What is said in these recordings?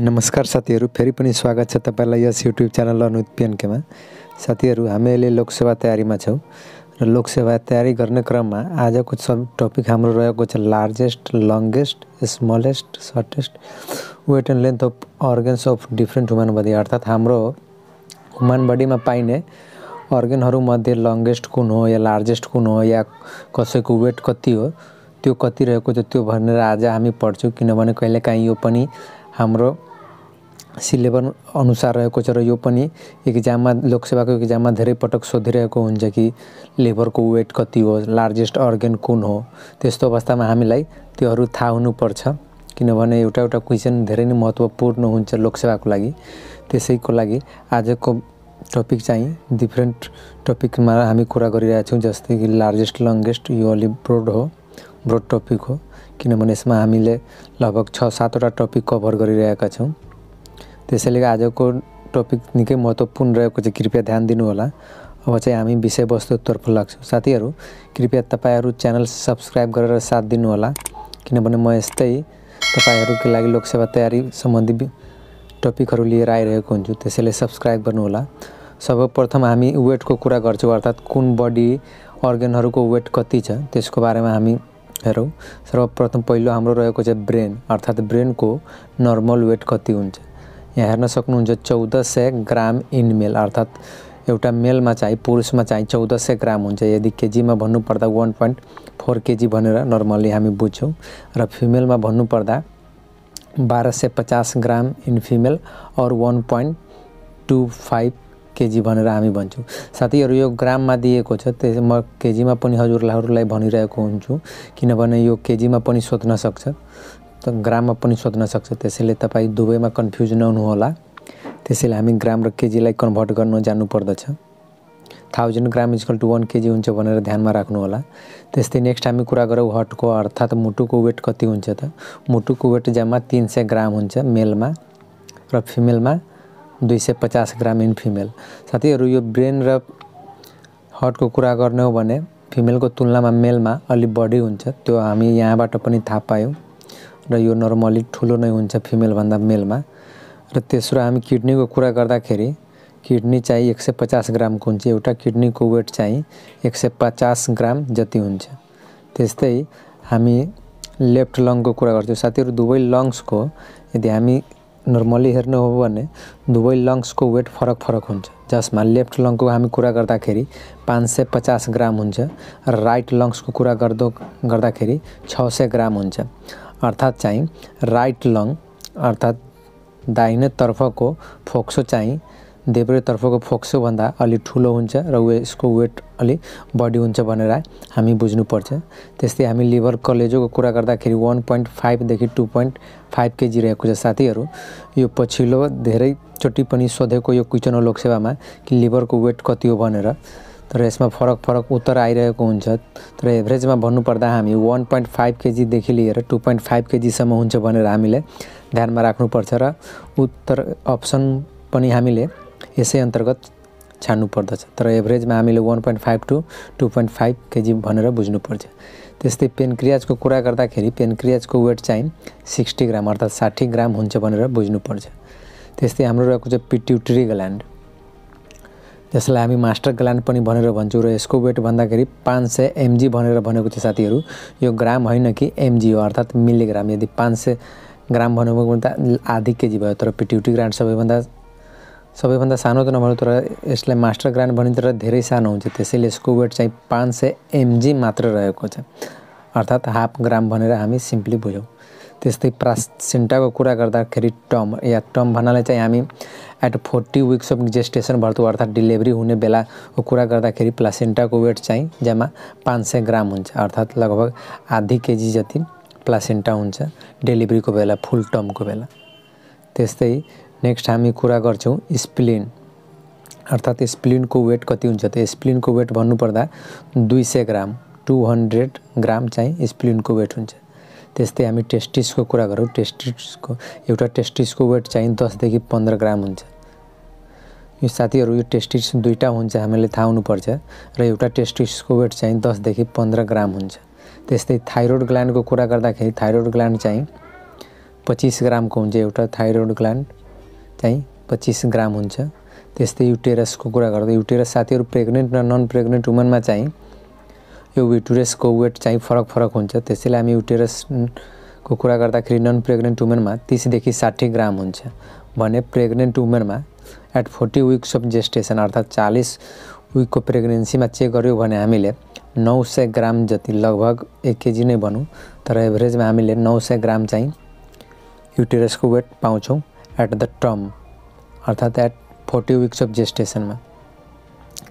नमस्कार साथीहरू फेरि पनि स्वागत छ तपाईँलाई यस युट्युब च्यानल अनुत पिएनकेमा साथीहरू अहिले लोकसेवा तयारीमा छौँ र लोकसेवा तयारी गर्ने क्रममा आजको सब टपिक हाम्रो रहेको छ largest longest smallest shortest weight and length of organs of different human body अर्थात् हाम्रो ह्युमन बडीमा पाइने अर्गनहरूमध्ये लङ्गेस्ट कुन हो या लार्जेस्ट कुन हो या कसैको वेट कति हो त्यो कति रहेको छ त्यो भनेर आज हामी पढ्छौँ किनभने कहिलेकाहीँ यो पनि हाम्रो सिलेबस अनुसार रहेको छ र यो पनि इक्जाममा लोकसेवाको इक्जाममा धेरै पटक सोधिरहेको हुन्छ कि लेबरको वेट कति हो लार्जेस्ट अर्गेन कुन हो त्यस्तो अवस्थामा हामीलाई त्योहरू थाहा हुनुपर्छ किनभने एउटा एउटा क्वेसन धेरै नै महत्त्वपूर्ण हुन्छ लोकसेवाको लागि त्यसैको लागि आजको टपिक चाहिँ डिफ्रेन्ट टपिकमा हामी कुरा गरिरहेछौँ जस्तै कि लार्जेस्ट लङ्गेस्ट यो अलि ब्रोड हो ब्रोड टपिक हो किनभने यसमा हामीले लगभग छ सातवटा टपिक कभर गरिरहेका छौँ त्यसैले आजको टपिक निकै महत्त्वपूर्ण रहेको छ कृपया ध्यान दिनुहोला अब चाहिँ हामी विषयवस्तुतर्फ लाग्छौँ साथीहरू कृपया तपाईँहरू च्यानल सब्सक्राइब गरेर साथ दिनुहोला किनभने म यस्तै तपाईँहरूको लागि लोकसेवा तयारी सम्बन्धी टपिकहरू लिएर आइरहेको हुन्छु त्यसैले सब्सक्राइब गर्नुहोला सर्वप्रथम हामी वेटको कुरा गर्छौँ अर्थात् कुन बडी अर्ग्यानहरूको वेट कति छ त्यसको बारेमा हामी हेरौँ सर्वप्रथम पहिलो हाम्रो रहेको छ ब्रेन अर्थात् ब्रेनको नर्मल वेट कति हुन्छ यहाँ हेर्न सक्नुहुन्छ चौध सय ग्राम इन मेल अर्थात् एउटा मेलमा चाहिँ पुरुषमा चाहिँ चौध सय ग्राम हुन्छ यदि केजीमा भन्नुपर्दा वान पोइन्ट फोर केजी भनेर नर्मल्ली हामी बुझ्छौँ र फिमेलमा भन्नुपर्दा बाह्र सय पचास ग्राम इन फिमेल और one point two five KG भनेर हामी भन्छौँ साथीहरू यो ग्राममा दिएको छ त्यस म केजीमा पनि हजुरहरूलाई भनिरहेको हुन्छु किनभने यो केजीमा पनि सोध्न सक्छ त ग्राममा पनि सोध्न सक्छ त्यसैले तपाईँ दुवैमा कन्फ्युज नहुनुहोला त्यसैले हामी ग्राम र केजीलाई कन्भर्ट गर्न जानुपर्दछ thousand gram is equal to one KG हुन्छ भनेर ध्यानमा राख्नुहोला त्यस्तै नेक्स्ट हामी कुरा गरौँ हटको अर्थात् मुटुको वेट कति हुन्छ त मुटुको वेट जम्मा तिन सय ग्राम हुन्छ मेलमा र फिमेलमा दुई सय पचास ग्राम इन फिमेल साथीहरू यो ब्रेन र हटको कुरा गर्ने हो भने फिमेलको तुलनामा मेलमा अलिक बढी हुन्छ त्यो हामी यहाँबाट पनि थाहा पायौँ र यो नर्मली ठुलो नै हुन्छ फिमेलभन्दा मेलमा र तेस्रो हामी किडनीको कुरा गर्दाखेरि किडनी चाहिँ एक सय पचास ग्रामको हुन्छ एउटा किडनीको वेट चाहिँ एक सय पचास ग्राम जति हुन्छ त्यस्तै हामी लेफ्ट लङको कुरा गर्छौँ साथीहरू दुवै लङ्सको यदि हामी नर्मली हेर्नु हो भने दुवै लङ्सको वेट फरक फरक हुन्छ जसमा लेफ्ट लङको हामी कुरा गर्दाखेरि पाँच सय पचास ग्राम हुन्छ र राइट लङ्सको कुरा गर्दो गर्दाखेरि छ सय ग्राम हुन्छ अर्थात् चाहिँ राइट लङ अर्थात् दाहिनेतर्फको फोक्सो चाहिँ देब्रेतर्फको फोक्सोभन्दा अलि ठुलो हुन्छ र वे यसको वेट अलि बढी हुन्छ भनेर हामी बुझ्नुपर्छ त्यस्तै हामी लिभर कलेजोको कुरा गर्दाखेरि वान पोइन्ट फाइभदेखि टू पोइन्ट फाइभ केजी रहेको छ साथीहरू यो पछिल्लो धेरैचोटि पनि सोधेको यो क्वेसन हो लोकसेवामा कि लिभरको वेट कति हो भनेर तर यसमा फरक फरक उत्तर आइरहेको हुन्छ तर एभरेजमा भन्नुपर्दा हामी वान पोइन्ट फाइभ केजीदेखि लिएर टु पोइन्ट फाइभ केजीसम्म हुन्छ भनेर हामीले ध्यानमा राख्नुपर्छ र उत्तर अप्सन पनि हामीले यसै अन्तर्गत छान्नुपर्दछ तर एभरेजमा हामीले one point five to two point five KG भनेर बुझ्नुपर्छ त्यस्तै पेनक्रियाजको कुरा गर्दाखेरि पेनक्रियाजको वेट चाहिँ सिक्सटी ग्राम अर्थात् साठी ग्राम हुन्छ भनेर बुझ्नुपर्छ त्यस्तै हाम्रो रहेको छ पिट्युट्री ग्ल्यान्ड त्यसलाई हामी मास्टर ग्ल्यान्ड पनि भनेर भन्छौँ र यसको वेट भन्दाखेरि पाँच सय एमजी भनेर भनेको थियो साथीहरू यो ग्राम होइन कि एमजी हो अर्थात् मिलिग्राम यदि पाँच सय ग्राम भन्नुभयो भने त आधी केजी भयो तर पिट्युटी ग्रान्ड सबैभन्दा सबैभन्दा सानो त नभयो तर यसलाई मास्टर ग्रान्ड भनिन्छ र धेरै सानो हुन्छ त्यसैले यसको वेट चाहिँ पाँच सय एमजी मात्र रहेको छ अर्थात् हाफ ग्राम भनेर हामी सिम्पली बुझ्यौँ त्यस्तै प्रासेन्टाको कुरा गर्दाखेरि टर्म या टर्म भन्नाले चाहिँ हामी at forty weeks of gestation भर्तु अर्थात् डेलिभरी हुने बेलाको कुरा गर्दाखेरि प्लासेन्टाको वेट चाहिँ जम्मा पाँच सय ग्राम हुन्छ अर्थात् लगभग आधी केजी जति प्लासेन्टा हुन्छ डेलिभरीको बेला फुल टर्मको बेला त्यस्तै नेक्स्ट हामी कुरा गर्छौँ स्प्लिन अर्थात् स्प्लिनको वेट कति हुन्छ त स्प्लिनको वेट भन्नुपर्दा दुई सय ग्राम टु हन्ड्रेड ग्राम चाहिँ स्प्लिनको वेट हुन्छ त्यस्तै हामी टेस्टिसको कुरा गरौँ टेस्टिसको एउटा टेस्टिसको वेट चाहिँ दसदेखि पन्ध्र ग्राम हुन्छ यो साथीहरू यो टेस्टिस दुईवटा हुन्छ हामीले थाहा हुनुपर्छ र एउटा टेस्टिसको वेट चाहिँ दसदेखि पन्ध्र ग्राम हुन्छ त्यस्तै थाइरोइड ग्ल्यान्डको कुरा गर्दाखेरि थाइरोइड ग्ल्यान्ड चाहिँ पच्चिस ग्रामको हुन्छ एउटा थाइरोइड ग्ल्यान्ड चाहिँ पच्चिस ग्राम हुन्छ त्यस्तै युटेरसको कुरा गर्दा युटेरस साथीहरू प्रेग्नेन्ट र नन प्रेग्नेन्ट वुमनमा चाहिँ यो युटेरसको वेट चाहिँ फरक फरक हुन्छ त्यसैले हामी युटेरसको कुरा गर्दाखेरि नन प्रेग्नेन्ट वुमेनमा तिसदेखि साठी ग्राम हुन्छ भने प्रेग्नेन्ट वुमेनमा at forty weeks of gestation अर्थात् चालिस विकको प्रेग्नेन्सीमा चेक गर्यो भने हामीले नौ सय ग्राम जति लगभग एक केजी नै भनौँ तर एभरेजमा हामीले नौ सय ग्राम चाहिँ युटेरसको वेट पाउँछौँ एट द टर्म अर्थात् एट फोर्टी विक्स अफ जेस्टेसनमा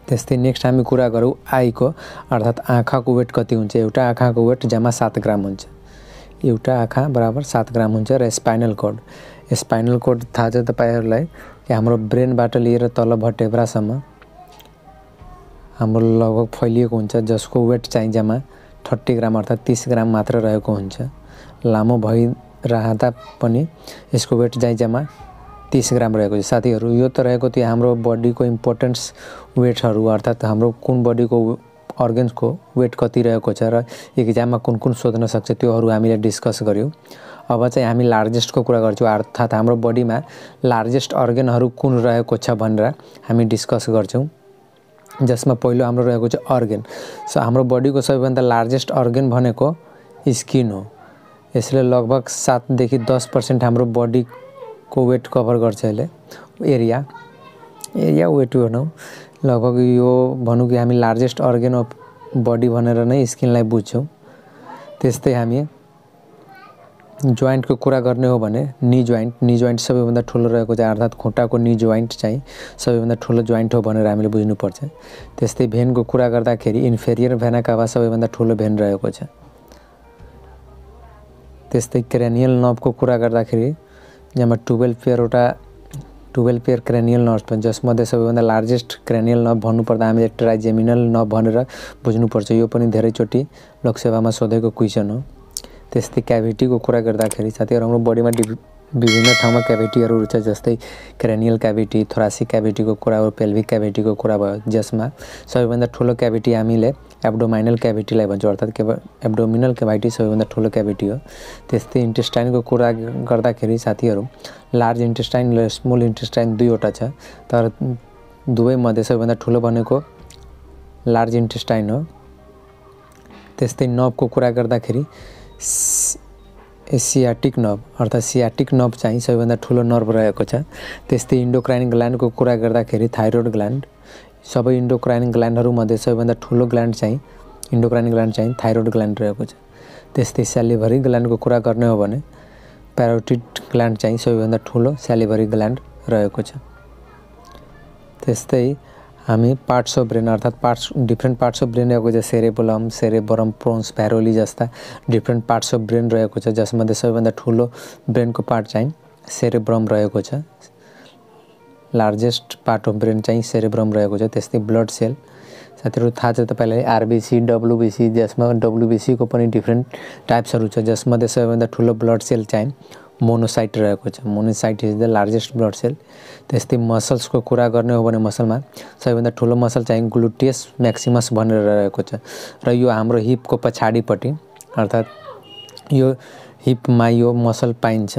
त्यस्तै नेक्स्ट हामी कुरा गरौँ आईको अर्थात् आँखाको वेट कति हुन्छ एउटा आँखाको वेट जम्मा सात ग्राम हुन्छ एउटा आँखा बराबर सात ग्राम हुन्छ र स्पाइनल कोड स्पाइनल कोड थाहा छ तपाईँहरूलाई कि हाम्रो ब्रेनबाट लिएर तल भटेब्रासम्म हाम्रो लगभग फैलिएको हुन्छ जसको वेट चाहिँ जम्मा थर्टी ग्राम अर्थात् तिस ग्राम मात्र रहेको हुन्छ लामो भइरहँदा पनि यसको वेट चाहिँ जम्मा तिस ग्राम रहेको छ साथीहरू यो त रहेको त्यो हाम्रो बडीको इम्पोर्टेन्स वेटहरू अर्थात् हाम्रो कुन बडीको अर्गेन्सको वेट कति रहेको छ र एक्जाममा कुन कुन सोध्न सक्छ त्योहरू हामीले डिस्कस गऱ्यौँ अब चाहिँ हामी लार्जेस्टको कुरा गर्छौँ अर्थात् हाम्रो बडीमा लार्जेस्ट अर्गेनहरू कुन रहेको छ भनेर हामी डिस्कस गर्छौँ जसमा पहिलो हाम्रो रहेको छ अर्गेन सो हाम्रो बडीको सबैभन्दा लार्जेस्ट अर्गेन भनेको स्किन हो यसले लगभग सातदेखि दस पर्सेन्ट हाम्रो बडी को वेट कभर गर्छ यसले एरिया एरिया वेट भनौँ लगभग यो भनौँ कि हामी लार्जेस्ट अर्गेन अफ बडी भनेर नै स्किनलाई बुझ्छौँ त्यस्तै हामी जोइन्टको कुरा गर्ने हो भने नि जोइन्ट नि जोइन्ट सबैभन्दा ठुलो रहेको चाहिँ अर्थात् खुट्टाको नि जोइन्ट चाहिँ सबैभन्दा ठुलो जोइन्ट हो भनेर हामीले बुझ्नुपर्छ त्यस्तै भेनको कुरा गर्दाखेरि इन्फेरियर भेना काभा सबैभन्दा ठुलो भेन रहेको छ त्यस्तै क्रेनियल नभको कुरा गर्दाखेरि जम्मा टुवेल्भ पेयरवटा टुवेल्भ पेयर क्रेनियल नर्भ छन् जसमध्ये सबैभन्दा लार्जेस्ट क्रेनियल नर्भ भन्नुपर्दा हामीले ट्राइजेमिनल नर्भ भनेर बुझ्नुपर्छ यो पनि धेरैचोटि लोकसेवामा सोधेको क्वेसन हो त्यस्तै क्याभिटीको कुरा गर्दाखेरि साथीहरू हाम्रो बडीमा डिभि विभिन्न ठाउँमा क्याभिटीहरू छ जस्तै क्रेनियल क्याभिटी थोरासिक क्याभिटीको कुरा हो पेल्भिक क्याभिटीको कुरा भयो जसमा सबैभन्दा ठुलो क्याभिटी हामीले एब्डोमाइनल क्याभिटीलाई भन्छौँ अर्थात् के एब्डोमिनल क्याभिटी सबैभन्दा ठुलो क्याभिटी हो त्यस्तै इन्टेस्टाइनको कुरा गर्दाखेरि साथीहरू लार्ज इन्टेस्टाइन र स्मल इन्टेस्टाइन दुईवटा छ तर दुवैमध्ये सबैभन्दा ठुलो भनेको लार्ज इन्टेस्टाइन हो त्यस्तै नभको कुरा गर्दाखेरि ए सियाटिक नर्भ अर्थात् सियाटिक नर्भ चाहिँ सबैभन्दा ठुलो नर्भ रहेको छ त्यस्तै इन्डोक्राइन ग्ल्यान्डको कुरा गर्दाखेरि थाइरोइड ग्ल्यान्ड सबै इन्डोक्राइन ग्ल्यान्डहरूमध्ये सबैभन्दा ठुलो ग्ल्यान्ड चाहिँ इन्डोक्राइन ग्ल्यान्ड चाहिँ थाइरोइड ग्ल्यान्ड रहेको छ त्यस्तै स्यालिभरी ग्ल्यान्डको कुरा गर्ने हो भने प्यारोटिड ग्ल्यान्ड चाहिँ सबैभन्दा ठुलो स्यालिभरी ग्ल्यान्ड रहेको छ त्यस्तै हामी पार्ट्स अफ ब्रेन अर्थात् parts different parts of brain रहेको छ सेरेबुलम सेरेबरम प्रोन्स भ्यारोली जस्ता डिफ्रेन्ट पार्ट्स अफ ब्रेन रहेको छ जसमध्ये सबैभन्दा ठुलो ब्रेनको पार्ट चाहिँ सेरेब्रम रहेको छ लार्जेस्ट पार्ट अफ ब्रेन चाहिँ सेरेब्रम रहेको छ त्यस्तै ब्लड सेल साथीहरू थाहा छ तपाईँलाई आरबिसी डब्लुबिसी जसमा डब्लुबिसीको पनि डिफ्रेन्ट टाइप्सहरू छ जसमध्ये सबैभन्दा ठुलो ब्लड सेल चाहिँ मोनोसाइट रहेको छ monocyte is the largest blood cell त्यस्तै मसल्सको कुरा गर्ने हो भने मसलमा सबैभन्दा ठुलो मसल चाहिँ ग्लुटियस म्याक्सिमस भनेर रहेको छ र यो हाम्रो हिपको पछाडिपट्टि अर्थात् यो हिपमा यो मसल पाइन्छ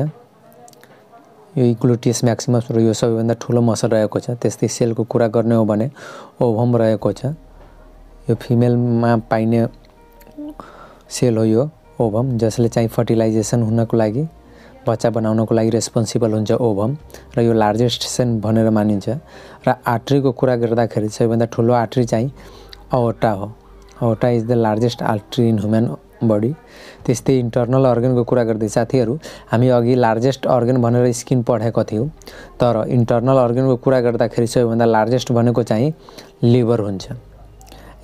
यो ग्लुटियस म्याक्सिमस र यो सबैभन्दा ठुलो मसल रहेको छ त्यस्तै सेलको कुरा गर्ने हो भने ओभम रहेको छ यो फिमेलमा पाइने सेल हो यो ओभम जसले चाहिँ फर्टिलाइजेसन हुनको लागि बच्चा बनाउनको लागि रेस्पोन्सिबल हुन्छ ओभम र यो लार्जेस्ट सेन भनेर मानिन्छ र आर्ट्रीको कुरा गर्दाखेरि सबैभन्दा ठुलो आर्ट्री चाहिँ अवटा हो aorta is the largest artery in human body त्यस्तै इन्टर्नल अर्गनको कुरा गर्दै साथीहरू हामी अघि लार्जेस्ट अर्गन भनेर स्किन पढाएको थियौँ तर इन्टर्नल अर्गनको कुरा गर्दाखेरि सबैभन्दा लार्जेस्ट भनेको चाहिँ लिभर हुन्छ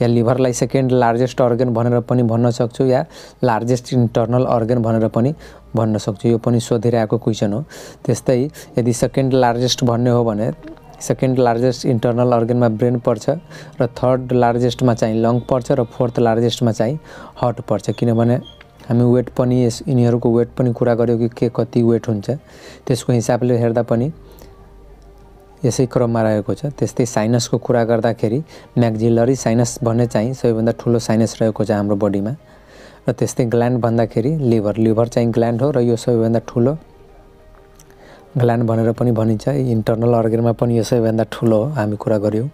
या लिभरलाई सेकेन्ड लार्जेस्ट अर्गन भनेर पनि भन्न सक्छु या लार्जेस्ट इन्टर्नल अर्गन भनेर पनि भन्न सक्छु यो पनि सोधिरहेको क्वेसन हो त्यस्तै यदि सेकेन्ड लार्जेस्ट भन्ने हो भने सेकेन्ड लार्जेस्ट इन्टर्नल अर्गनमा ब्रेन पर्छ र थर्ड लार्जेस्टमा चाहिँ लङ पर्छ र फोर्थ लार्जेस्टमा चाहिँ हर्ट पर्छ किनभने हामी वेट पनि यस यिनीहरूको वेट पनि कुरा गऱ्यौँ कि के कति वेट हुन्छ त्यसको हिसाबले हेर्दा पनि यसै क्रममा रहेको छ त्यस्तै साइनसको कुरा गर्दाखेरि म्याक्जिलरी साइनस भन्ने चाहिँ सबैभन्दा ठुलो साइनस रहेको छ हाम्रो बडीमा र त्यस्तै ग्ल्यान्ड भन्दाखेरि लिभर लिभर चाहिँ ग्ल्यान्ड हो र यो सबैभन्दा ठुलो ग्ल्यान्ड भनेर पनि भनिन्छ इन्टर्नल अर्गेनमा पनि यो सबैभन्दा ठुलो हो हामी कुरा गऱ्यौँ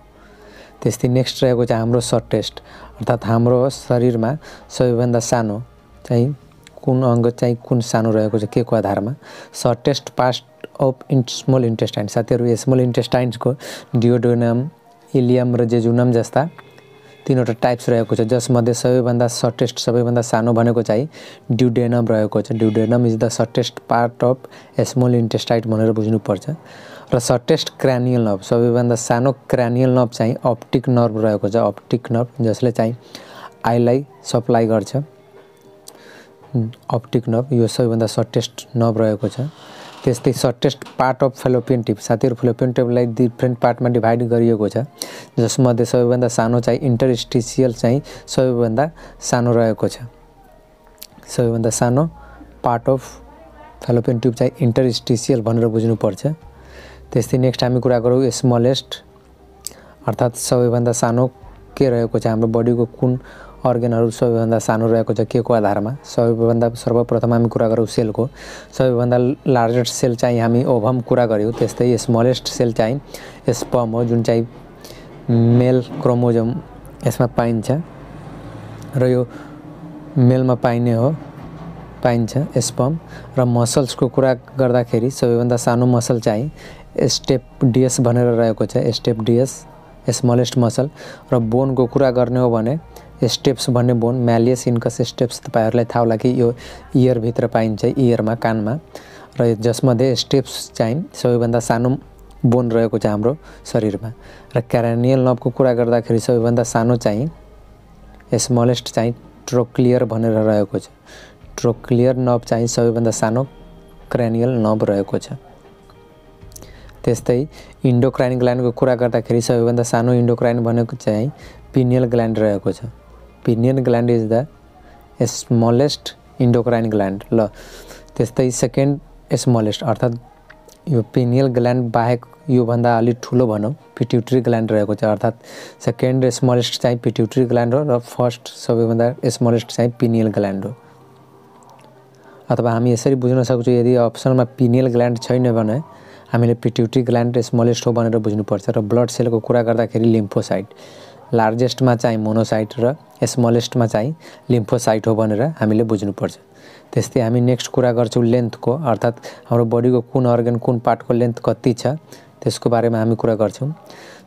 त्यस्तै नेक्स्ट रहेको छ हाम्रो सर्टेस्ट अर्थात् हाम्रो शरीरमा सबैभन्दा सानो चाहिँ कुन अङ्ग चाहिँ कुन सानो रहेको छ के को आधारमा shortest part of in small intestine साथीहरू स्मल इन्टेस्टाइन्सको डियोडोनम इलियम र जेजुनम जस्ता तिनवटा टाइप्स रहेको छ जसमध्ये सबैभन्दा सर्टेस्ट सबैभन्दा सानो भनेको चाहिँ ड्युडेनम रहेको छ duodenum is the shortest part of small intestine भनेर बुझ्नुपर्छ र सर्टेस्ट क्रानियल नर्भ सबैभन्दा सानो क्रानियल नर्भ चाहिँ अप्टिक नर्भ रहेको छ अप्टिक नर्भ जसले चाहिँ आइलाई सप्लाई गर्छ अप्टिक नभ यो सबैभन्दा सर्टेस्ट नभ रहेको छ त्यस्तै shortest part of fallopian tube साथीहरू फेलोपियन टिपलाई डिफ्रेन्ट पार्टमा डिभाइड गरिएको छ जसमध्ये सबैभन्दा सानो चाहिँ इन्टरस्टिसियल चाहिँ सबैभन्दा सानो रहेको छ सबैभन्दा सानो पार्ट अफ फेलोपियन ट्युब चाहिँ इन्टरस्टिसियल भनेर बुझ्नुपर्छ त्यस्तै नेक्स्ट हामी कुरा गरौँ स्मलेस्ट अर्थात् सबैभन्दा सानो के रहेको छ हाम्रो बडीको कुन अर्गनहरू सबैभन्दा सानो रहेको छ के को आधारमा सबैभन्दा सर्वप्रथम हामी कुरा गरौँ सेलको सबैभन्दा लार्जेस्ट सेल चाहिँ हामी ओभम कुरा गऱ्यौँ त्यस्तै स्मलेस्ट सेल चाहिँ स्पम हो जुन चाहिँ मेल क्रोमोजम यसमा पाइन्छ र यो मेलमा पाइने हो पाइन्छ स्पम र मसल्सको कुरा गर्दाखेरि सबैभन्दा सानो मसल चाहिँ स्टेप डिएस भनेर रहेको छ स्टेप डिएस स्मलेस्ट मसल र बोनको कुरा गर्ने हो भने स्टेप्स भन्ने बोन म्यालियस इन्कस स्टेप्स तपाईँहरूलाई थाहा होला कि यो इयरभित्र पाइन्छ इयरमा कानमा र जसमध्ये स्टेप्स चाहिँ सबैभन्दा सानो बोन रहेको छ हाम्रो शरीरमा र क्यारानियल नबको कुरा गर्दाखेरि सबैभन्दा सानो चाहिँ स्मलेस्ट चाहिँ ट्रोक्लियर भनेर रहेको छ ट्रोक्लियर नब चाहिँ सबैभन्दा सानो क्रानियल नब रहेको छ त्यस्तै इन्डोक्राइन ग्ल्यान्डको कुरा गर्दाखेरि सबैभन्दा सानो इन्डोक्राइन भनेको चाहिँ पिनियल ग्ल्यान्ड रहेको छ pineal gland is the smallest endocrine gland ल त्यस्तै सेकेन्ड स्मलेस्ट अर्थात् यो पिनियल ग्ल्यान्ड बाहेक योभन्दा अलिक ठुलो भनौँ पिट्युट्री ग्ल्यान्ड रहेको छ अर्थात् सेकेन्ड स्मलेस्ट चाहिँ पिट्युट्री ग्ल्यान्ड हो र फर्स्ट सबैभन्दा स्मलेस्ट चाहिँ पिनियल ग्ल्यान्ड हो अथवा हामी यसरी बुझ्न सक्छौँ यदि अप्सनमा पिनियल ग्ल्यान्ड छैन भने हामीले पिट्युट्री ग्ल्यान्ड स्मलेस्ट हो भनेर बुझ्नुपर्छ र ब्लड सेलको कुरा गर्दाखेरि लिम्फोसाइट लार्जेस्टमा चाहिँ मोनोसाइट र स्मलेस्टमा चाहिँ लिम्फोसाइट हो भनेर हामीले बुझ्नुपर्छ त्यस्तै हामी नेक्स्ट कुरा गर्छौँ लेन्थको अर्थात् हाम्रो बडीको कुन अर्गन कुन पार्टको लेन्थ कति छ त्यसको बारेमा हामी कुरा गर्छौँ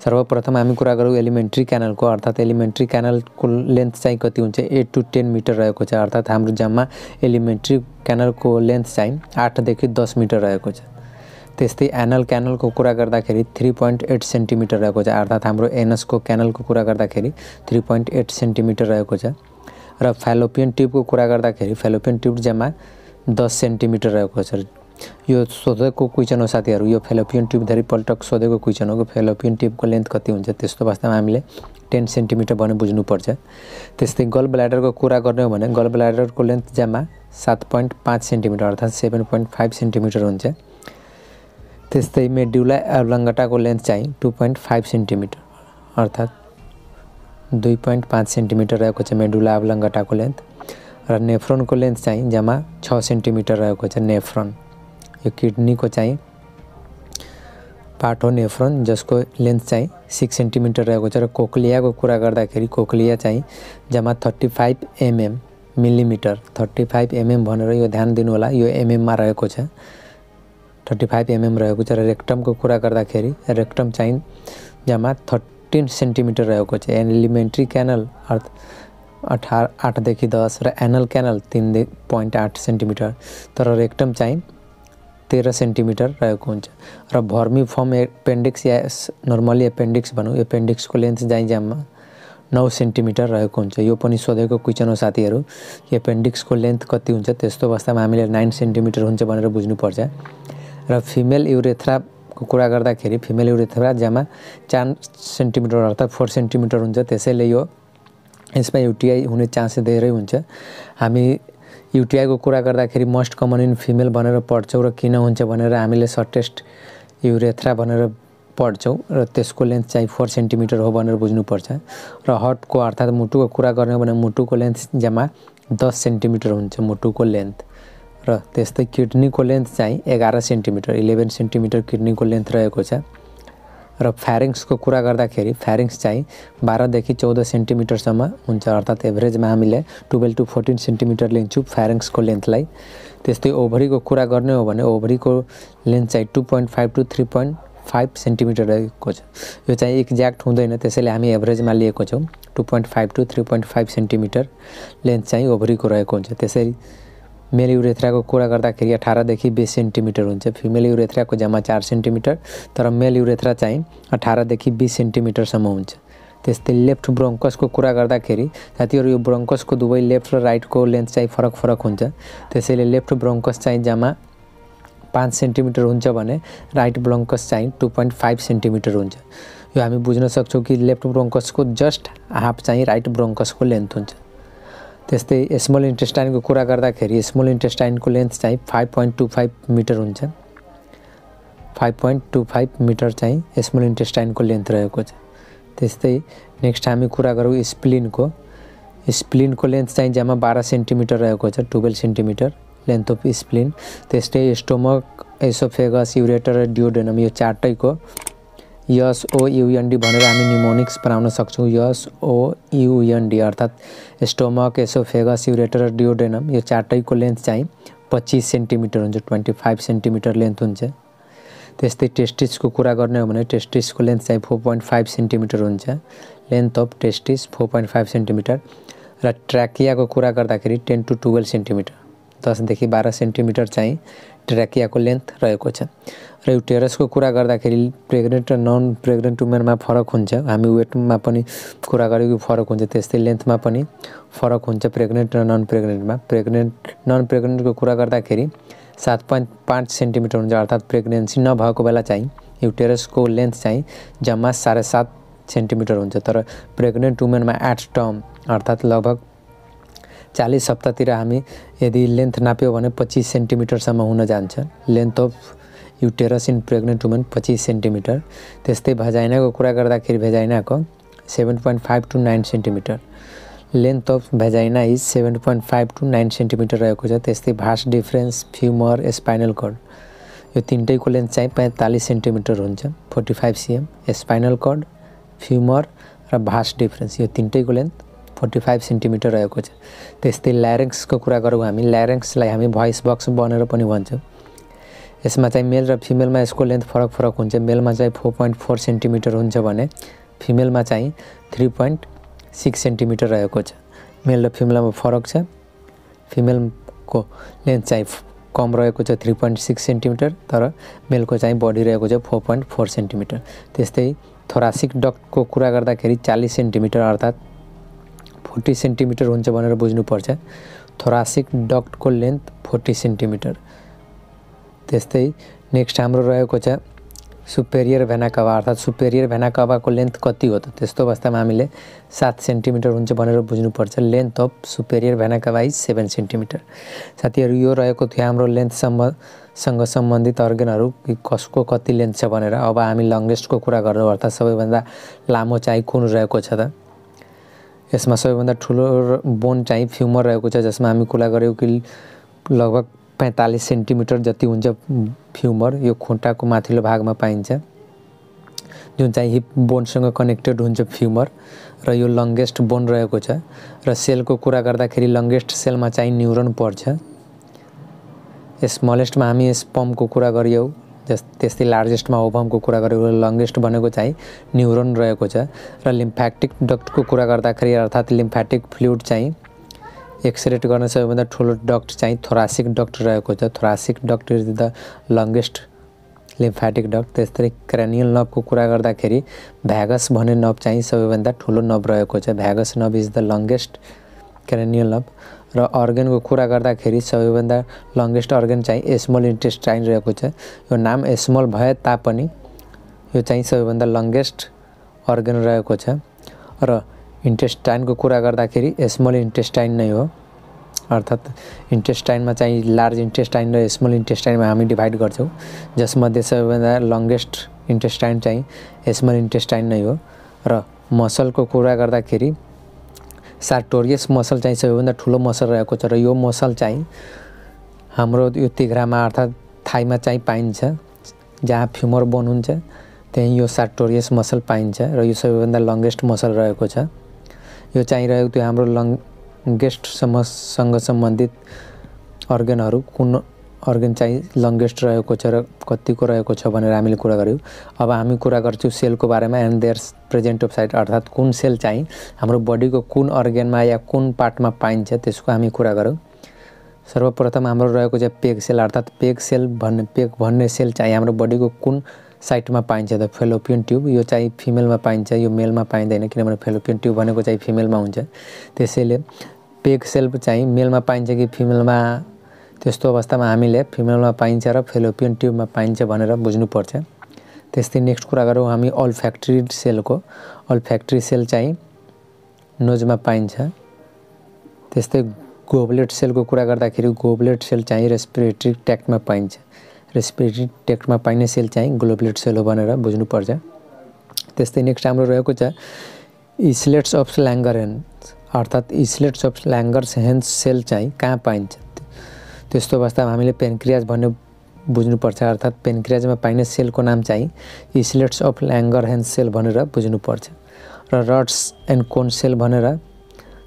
सर्वप्रथम हामी कुरा गरौँ एलिमेन्ट्री क्यानलको अर्थात् एलिमेन्ट्री क्यानलको लेन्थ चाहिँ कति हुन्छ एट टु टेन मिटर रहेको छ अर्थात् हाम्रो जम्मा एलिमेन्ट्री क्यानलको लेन्थ चाहिँ आठदेखि दस मिटर रहेको छ त्यस्तै एनल क्यानलको कुरा गर्दाखेरि थ्री पोइन्ट एट सेन्टिमिटर रहेको छ अर्थात् हाम्रो एनएसको क्यानलको कुरा गर्दाखेरि थ्री पोइन्ट एट सेन्टिमिटर रहेको छ र फेलोपियन ट्युबको कुरा गर्दाखेरि फेलोपियन ट्युब जम्मा दस सेन्टिमिटर रहेको छ यो सोधेको क्वेसन हो साथीहरू यो फेलोपियन ट्युब पल्ट सोधेको क्वेसन हो फेलोपियन ट्युबको लेन्थ कति हुन्छ त्यस्तो वास्तवमा हामीले टेन सेन्टिमिटर भने बुझ्नुपर्छ त्यस्तै गल ब्ल्याडरको कुरा गर्ने हो भने गल ब्ल्याडरको लेन्थ जम्मा सात पोइन्ट पाँच सेन्टिमिटर अर्थात् सेभेन पोइन्ट फाइभ सेन्टिमिटर हुन्छ त्यस्तै मेड्युला एब्लङ्गटाको लेन्थ चाहिँ टु पोइन्ट फाइभ सेन्टिमिटर अर्थात् दुई पोइन्ट पाँच सेन्टिमिटर रहेको छ मेडुला एब्लङ्गटाको लेन्थ र नेफ्रोनको लेन्थ चाहिँ जम्मा छ सेन्टिमिटर रहेको छ नेफ्रोन यो किडनीको चाहिँ पार्ट हो नेफ्रोन जसको लेन्थ चाहिँ सिक्स सेन्टिमिटर रहेको छ र कोक्लियाको कुरा गर्दाखेरि कोक्लिया चाहिँ जम्मा thirty five MM millimetre thirty five MM भनेर यो ध्यान दिनु होला यो एमएममा रहेको छ थर्टी फाइभ एमएम रहेको छ र रेक्टमको कुरा गर्दाखेरि रेक्टम चाहिँ जम्मा थर्टिन सेन्टिमिटर रहेको छ एलिमेन्ट्री क्यानल अर्थ अठार आठदेखि दस र एनल क्यानल तिनदेखि पोइन्ट आठ सेन्टिमिटर तर रेक्टम चाहिँ तेह्र सेन्टिमिटर रहेको हुन्छ र भर्मी फर्म एपेन्डिक्स या नर्मली एपेन्डिक्स भनौँ एपेन्डिक्सको लेन्थ चाहिँ जम्मा नौ सेन्टिमिटर रहेको हुन्छ यो पनि सोधेको क्वेसन हो साथीहरू एपेन्डिक्सको लेन्थ कति हुन्छ त्यस्तो अवस्थामा हामीले नाइन सेन्टिमिटर हुन्छ भनेर बुझ्नुपर्छ र फिमेल युरेथ्राको कुरा गर्दाखेरि फिमेल युरेथ्रा जम्मा चार सेन्टिमिटर अर्थात् फोर सेन्टिमिटर हुन्छ त्यसैले यो यसमा युटिआई हुने चान्स धेरै हुन्छ हामी युटिआईको कुरा गर्दाखेरि मोस्ट कमन इन फिमेल भनेर पढ्छौँ र किन हुन्छ भनेर हामीले सर्टेस्ट युरेथ्रा भनेर पढ्छौँ र त्यसको लेन्थ चाहिँ फोर सेन्टिमिटर हो भनेर बुझ्नुपर्छ र हटको अर्थात् मुटुको कुरा गर्ने हो भने मुटुको लेन्थ जम्मा दस सेन्टिमिटर हुन्छ मुटुको लेन्थ र त्यस्तै किडनीको लेन्थ चाहिँ एघार सेन्टिमिटर इलेभेन सेन्टिमिटर किडनीको लेन्थ रहेको छ र फ्यारिङ्सको कुरा गर्दाखेरि फ्यारिङ्स चाहिँ बाह्रदेखि चौध सेन्टिमिटरसम्म हुन्छ अर्थात् एभरेजमा हामीले टुवेल्भ टु फोर्टिन सेन्टिमिटर लिन्छौँ फ्यारिङ्सको लेन्थलाई त्यस्तै ओभरीको कुरा गर्ने हो भने ओभरीको लेन्थ चाहिँ two point five to three point five centimetre रहेको छ यो चाहिँ एक्ज्याक्ट हुँदैन त्यसैले हामी एभरेजमा लिएको छौँ two point five to three point five centimetre length चाहिँ ओभरीको रहेको हुन्छ त्यसरी मेल युरेथ्राको कुरा गर्दाखेरि अठारदेखि बिस सेन्टिमिटर हुन्छ फिमेल युरेथ्राको जम्मा चार सेन्टिमिटर तर मेल युरेथ्रा चाहिँ अठारदेखि बिस सेन्टिमिटरसम्म हुन्छ त्यस्तै लेफ्ट ब्रोङ्कसको कुरा गर्दाखेरि साथीहरू यो ब्रोङ्कसको दुवै लेफ्ट र राइटको लेन्थ चाहिँ फरक फरक हुन्छ त्यसैले लेफ्ट ब्रोङ्कस चाहिँ जम्मा पाँच सेन्टिमिटर हुन्छ भने राइट ब्रोङ्कस चाहिँ टु पोइन्ट फाइभ सेन्टिमिटर हुन्छ यो हामी बुझ्न सक्छौँ कि लेफ्ट ब्रोङ्कसको जस्ट हाफ चाहिँ राइट ब्रोङ्कसको लेन्थ हुन्छ त्यस्तै स्मल इन्टेस्टाइनको कुरा गर्दाखेरि स्मल इन्टेस्टाइनको लेन्थ चाहिँ five point two five metre हुन्छ five point two five metre चाहिँ स्मल इन्टेस्टाइनको लेन्थ रहेको छ त्यस्तै नेक्स्ट हामी कुरा गरौँ स्प्लिनको स्प्लिनको लेन्थ चाहिँ जम्मा बाह्र सेन्टिमिटर रहेको छ twelve centimetre length of spleen त्यस्तै स्टोमक एसोफेगस युरेटर र डियोडेनम यो चारटैको यस ओयुएनडी भनेर हामी निमोनिक्स बनाउन सक्छौँ यस ओयुएनडी अर्थात् स्टोमक एसोफेगस युरेटर र डियोडेनम यो चारटैको लेन्थ चाहिँ पच्चिस सेन्टिमिटर हुन्छ ट्वेन्टी फाइभ सेन्टिमिटर लेन्थ हुन्छ त्यस्तै टेस्टिसको कुरा गर्ने हो भने टेस्टिसको लेन्थ चाहिँ फोर पोइन्ट फाइभ सेन्टिमिटर हुन्छ length of testis four point five centimetre र ट्र्याकियाको कुरा गर्दाखेरि टेन टु टुवेल्भ सेन्टिमिटर दसदेखि बाह्र सेन्टिमिटर चाहिँ ट्रेकियाको लेन्थ रहेको छ र यो टेरसको कुरा गर्दाखेरि प्रेग्नेन्ट र नन प्रेग्नेन्ट वुमेनमा फरक हुन्छ हामी वेटमा पनि कुरा गरेको फरक हुन्छ त्यस्तै लेन्थमा पनि फरक हुन्छ प्रेग्नेन्ट र नन प्रेग्नेन्टमा प्रेग्नेन्ट नन प्रेग्नेन्टको कुरा गर्दाखेरि सात पोइन्ट पाँच सेन्टिमिटर हुन्छ अर्थात् प्रेग्नेन्सी नभएको बेला चाहिँ यो टेरसको लेन्थ चाहिँ जम्मा साढे सात सेन्टिमिटर हुन्छ तर प्रेग्नेन्ट वुमेनमा एट टर्म अर्थात् लगभग चालिस हप्तातिर हामी यदि लेन्थ नाप्यो भने पच्चिस सेन्टिमिटरसम्म हुन जान्छ length of uterus in pregnant women पच्चिस सेन्टिमिटर त्यस्तै भेजाइनाको कुरा गर्दाखेरि भेजाइनाको seven point five to nine centimetre length of vagina is seven point five to nine centimetre रहेको छ त्यस्तै vas deferens femur spinal cord यो तिनटैको लेन्थ चाहिँ पैँतालिस सेन्टिमिटर हुन्छ forty five CM spinal cord femur र भास डिफ्रेन्स यो तिनटैको लेन्थ फोर्टी फाइभ सेन्टिमिटर रहेको छ त्यस्तै ल्यारेङ्सको कुरा गरौँ हामी ल्यारेङ्सलाई हामी भोइस बक्स बनेर पनि भन्छौँ यसमा चाहिँ मेल र फिमेलमा यसको लेन्थ फरक फरक हुन्छ मेलमा चाहिँ फोर पोइन्ट फोर सेन्टिमिटर हुन्छ भने फिमेलमा चाहिँ थ्री पोइन्ट सिक्स सेन्टिमिटर रहेको छ मेल र फिमेलमा फरक छ फिमेलको लेन्थ चाहिँ कम रहेको छ थ्री पोइन्ट सिक्स सेन्टिमिटर तर मेलको चाहिँ बढी रहेको छ फोर पोइन्ट फोर सेन्टिमिटर त्यस्तै थोरासिक डक्टको कुरा गर्दाखेरि चालिस सेन्टिमिटर अर्थात् फोर्टी सेन्टिमिटर हुन्छ भनेर बुझ्नुपर्छ थोरासिक डक्टको लेन्थ फोर्टी सेन्टिमिटर त्यस्तै नेक्स्ट हाम्रो रहेको छ सुपेरियर भेना अर्थात् सुपेरियर भेना को लेन्थ कति हो त त्यस्तो अवस्थामा हामीले सात सेन्टिमिटर हुन्छ भनेर बुझ्नुपर्छ length of superior vena is seven centimetre साथीहरू यो रहेको थियो हाम्रो लेन्थसम्मसँग सँग सम्बन्धित अर्गनहरू कसको कति लेन्थ छ भनेर अब हामी लङ्गेस्टको कुरा गर्नु अर्थात् सबैभन्दा लामो चाहिँ कुन रहेको छ त यसमा सबैभन्दा ठुलो बोन चाहिँ फ्युमर रहेको छ जसमा हामी कुरा गऱ्यौँ कि लगभग पैँतालिस सेन्टिमिटर जति हुन्छ फ्युमर यो खुट्टाको माथिल्लो भागमा पाइन्छ जुन चाहिँ हिप बोनसँग कनेक्टेड हुन्छ फ्युमर र यो लङ्गेस्ट बोन रहेको छ र सेलको कुरा गर्दाखेरि लङ्गेस्ट सेलमा चाहिँ न्युरोन पर्छ स्मलेस्टमा हामी यस पम्पको कुरा गऱ्यौँ जस त्यस्तै लार्जेस्टमा ओभमको कुरा गरेको लङ्गेस्ट भनेको चाहिँ न्युरोन रहेको छ र लिम्फ्याटिक डक्टको कुरा गर्दाखेरि अर्थात् लिम्फ्याटिक फ्लुइड चाहिँ एक्सरेट गर्न सबैभन्दा ठुलो डक्ट चाहिँ थोरासिक डक्ट रहेको छ thoracic duct is the longest lymphatic duct त्यस्तै क्रेनियल नभको कुरा गर्दाखेरि भ्यागस भन्ने नभ चाहिँ सबैभन्दा ठुलो नभ रहेको छ भ्यागस नभ इज द लङ्गेस्ट क्रेनियल नभ र अर्गनको कुरा गर्दाखेरि सबैभन्दा लङ्गेस्ट अर्गन चाहिँ स्मल इन्टेस्टाइन रहेको छ यो नाम स्मल भए तापनि यो चाहिँ सबैभन्दा लङ्गेस्ट अर्गन रहेको छ र इन्टेस्टाइनको कुरा गर्दाखेरि स्मल इन्टेस्टाइन नै हो अर्थात् इन्टेस्टाइनमा चाहिँ लार्ज इन्टेस्टाइन र स्मल इन्टेस्टाइनमा हामी डिभाइड गर्छौँ जसमध्ये सबैभन्दा लङ्गेस्ट इन्टेस्टाइन चाहिँ स्मल इन्टेस्टाइन नै हो र मसलको कुरा गर्दाखेरि सार्टोरियस मसल चाहिँ सबैभन्दा ठुलो मसल रहेको छ र यो मसल चाहिँ हाम्रो यो तिघ्रामा अर्थात् थाइमा चाहिँ पाइन्छ जहाँ फ्युमर बोन हुन्छ त्यहीँ यो सार्टोरियस मसल पाइन्छ र यो सबैभन्दा लङ्गेस्ट मसल रहेको छ यो चाहिँ रहेको त्यो हाम्रो लङ्गेस्टसम्मसँग सम्बन्धित अर्गनहरू कुन अर्ग्यान चाहिँ लङ्गेस्ट रहेको छ र कतिको रहेको छ भनेर हामीले कुरा गऱ्यौँ अब हामी कुरा गर्छौँ सेलको बारेमा and their present of site अर्थात् कुन सेल चाहिँ हाम्रो बडीको कुन अर्गनमा या कुन पार्टमा पाइन्छ त्यसको हामी कुरा गरौँ सर्वप्रथम हाम्रो रहेको चाहिँ पेग सेल अर्थात् पेग सेल भन्ने पेग भन्ने सेल चाहिँ हाम्रो बडीको कुन साइटमा पाइन्छ त फेलोपियन ट्युब यो चाहिँ फिमेलमा पाइन्छ यो मेलमा पाइँदैन किनभने फेलोपियन ट्युब भनेको चाहिँ फिमेलमा हुन्छ त्यसैले पेग सेल चाहिँ मेलमा पाइन्छ कि फिमेलमा त्यस्तो अवस्थामा हामीले फिमेलमा पाइन्छ र फेलोपियन ट्युबमा पाइन्छ भनेर बुझ्नुपर्छ त्यस्तै नेक्स्ट कुरा गरौँ हामी अल फ्याक्ट्री सेलको अल फ्याक्ट्री सेल चाहिँ नोजमा पाइन्छ त्यस्तै गोब्लेट सेलको कुरा गर्दाखेरि गोब्लेट सेल चाहिँ रेस्पिरेटरी ट्याक्टमा पाइन्छ रेस्पिरेटरी ट्याक्टमा पाइने सेल चाहिँ ग्लोब्लेट सेल हो भनेर बुझ्नुपर्छ त्यस्तै नेक्स्ट हाम्रो रहेको छ इस्लेट्स अफ ल्याङ्गर हेन्स अर्थात् islets of Langerhans cell चाहिँ कहाँ पाइन्छ त्यस्तो अवस्थामा हामीले पेनक्रियाज भन्ने बुझ्नुपर्छ अर्थात् पेनक्रियाजमा पाइने सेलको नाम चाहिँ islets of Langerhans cell भनेर बुझ्नुपर्छ र रड्स एन्ड कोन सेल भनेर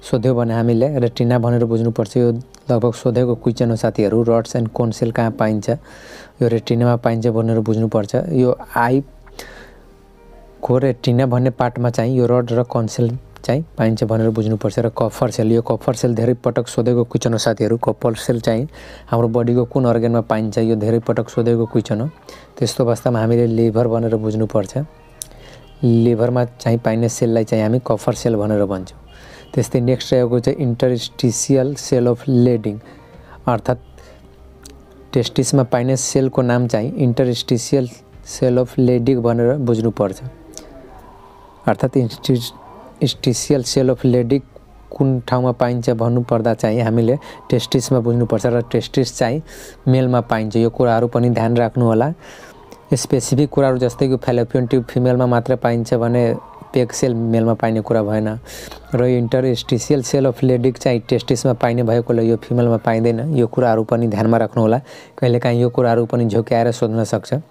सोध्यो भने हामीले रेटिना भनेर बुझ्नुपर्छ यो लगभग सोधेको क्वेसन हो साथीहरू रड्स एन्ड कोन सेल कहाँ पाइन्छ यो रेटिनामा पाइन्छ भनेर बुझ्नुपर्छ यो आई को रेटिना भन्ने पार्टमा चाहिँ यो रड र कन्सेल चाहिँ पाइन्छ भनेर बुझ्नुपर्छ र कफर सेल यो कफर सेल धेरै पटक सोधेको क्वेसन हो साथीहरू कफर सेल चाहिँ हाम्रो बडीको कुन अर्ग्यानमा पाइन्छ यो धेरै पटक सोधेको क्वेसन हो त्यस्तो अवस्थामा हामीले लिभर भनेर बुझ्नुपर्छ लिभरमा चाहिँ पाइने सेललाई चाहिँ हामी कफर सेल भनेर भन्छौँ त्यस्तै नेक्स्ट रहेको चाहिँ इन्टरस्टिसियल सेल अफ लेडिङ अर्थात् टेस्टिसमा पाइने सेलको नाम चाहिँ इन्टरस्टिसियल सेल अफ लेडिङ भनेर बुझ्नुपर्छ अर्थात् interstitial cell of Leydig कुन ठाउँमा पाइन्छ भन्नुपर्दा चाहिँ हामीले टेस्टिसमा बुझ्नुपर्छ र टेस्टिस चाहिँ मेलमा पाइन्छ यो कुराहरू पनि ध्यान राख्नु होला स्पेसिफिक कुराहरू जस्तै कि फेलोपियन ट्युब फिमेलमा मात्र पाइन्छ भने पेक सेल मेलमा पाइने कुरा भएन र interstitial cell of Leydig चाहिँ टेस्टिसमा पाइने भएकोले यो फिमेलमा पाइँदैन यो कुराहरू पनि ध्यानमा राख्नुहोला कहिलेकाहीँ यो कुराहरू पनि झोक्याएर सोध्न सक्छ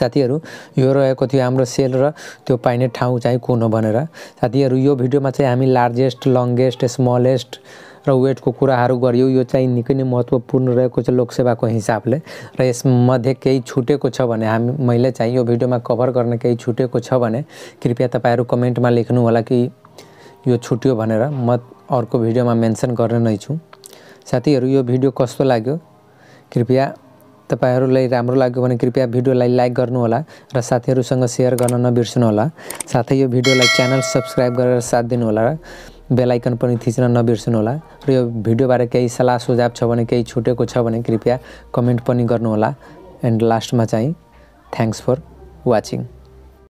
साथीहरू यो रहेको थियो हाम्रो सेल र त्यो पाइने ठाउँ चाहिँ कुन हो भनेर साथीहरू यो भिडियोमा चाहिँ हामी लार्जेस्ट लङ्गेस्ट स्मलेस्ट र वेटको कुराहरू गरियो यो चाहिँ निकै नै महत्त्वपूर्ण रहेको छ लोकसेवाको हिसाबले र यसमध्ये केही छुटेको छ भने हामी मैले चाहिँ यो भिडियोमा कभर गर्न केही छुटेको छ भने कृपया तपाईँहरू कमेन्टमा लेख्नु होला कि यो छुट्यो भनेर म अर्को भिडियोमा मेन्सन गर्ने नै छु साथीहरू यो भिडियो कस्तो लाग्यो कृपया तपाईँहरूलाई राम्रो लाग्यो भने कृपया भिडियोलाई लाइक गर्नुहोला र साथीहरूसँग सेयर गर्न नबिर्सनुहोला साथै यो भिडियोलाई च्यानल सब्सक्राइब गरेर साथ दिनुहोला र बेलायकन पनि थिच्न नबिर्सनुहोला र यो भिडियोबारे केही सल्लाह सुझाव छ भने केही छुटेको छ भने कृपया कमेन्ट पनि गर्नुहोला एन्ड लास्टमा चाहिँ थ्याङ्क्स फर वाचिङ